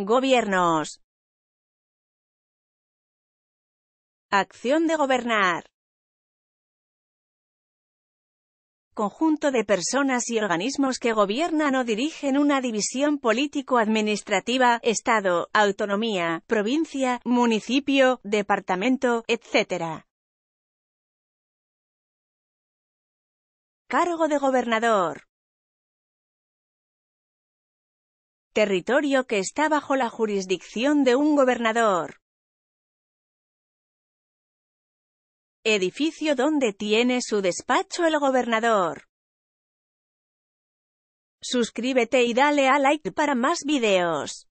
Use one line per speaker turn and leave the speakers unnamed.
Gobiernos. Acción de gobernar.
Conjunto de personas y organismos que gobiernan o dirigen una división político-administrativa, Estado, autonomía, provincia, municipio, departamento,
etc. Cargo de gobernador.
territorio que está bajo la jurisdicción de un gobernador. Edificio donde tiene su despacho el gobernador.
Suscríbete y dale a like para más videos.